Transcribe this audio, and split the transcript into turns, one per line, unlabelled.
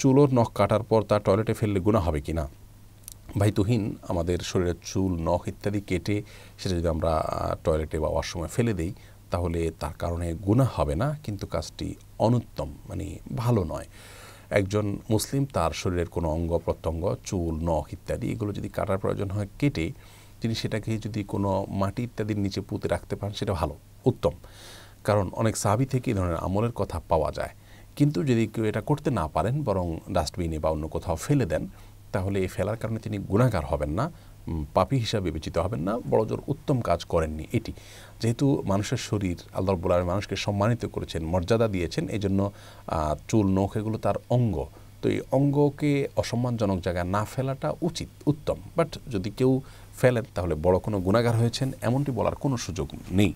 চুলোর নখ কাটার পর তা টয়লেটে ফেললে গুণা হবে কি না ভাই তুহিন আমাদের শরীরের চুল নখ ইত্যাদি কেটে সেটা যদি আমরা টয়লেটে বা ওয়াশরুমে ফেলে দেই তাহলে তার কারণে গুণা হবে না কিন্তু কাজটি অনুত্তম মানে ভালো নয় একজন মুসলিম তার শরীরের কোনো অঙ্গ প্রত্যঙ্গ চুল নখ ইত্যাদি এগুলো যদি কাটার প্রয়োজন হয় কেটে তিনি সেটাকে যদি কোনো মাটি ইত্যাদির নিচে পুঁতে রাখতে পারেন সেটা ভালো উত্তম কারণ অনেক সাহাবি থেকে এই ধরনের আমলের কথা পাওয়া যায় কিন্তু যদি কেউ এটা করতে না পারেন বরং ডাস্টবিনে বা অন্য কোথাও ফেলে দেন তাহলে এই ফেলার কারণে তিনি গুণাগার হবেন না পাপি হিসাবে বিবেচিত হবেন না বড় জোর উত্তম কাজ করেননি এটি যেহেতু মানুষের শরীর আল্লাহ বোলার মানুষকে সম্মানিত করেছেন মর্যাদা দিয়েছেন এই জন্য চুল নখ এগুলো তার অঙ্গ তো এই অঙ্গকে অসম্মানজনক জায়গায় না ফেলাটা উচিত উত্তম বাট যদি কেউ ফেলেন তাহলে বড় কোনো গুণাগার হয়েছেন এমনটি বলার কোনো সুযোগ নেই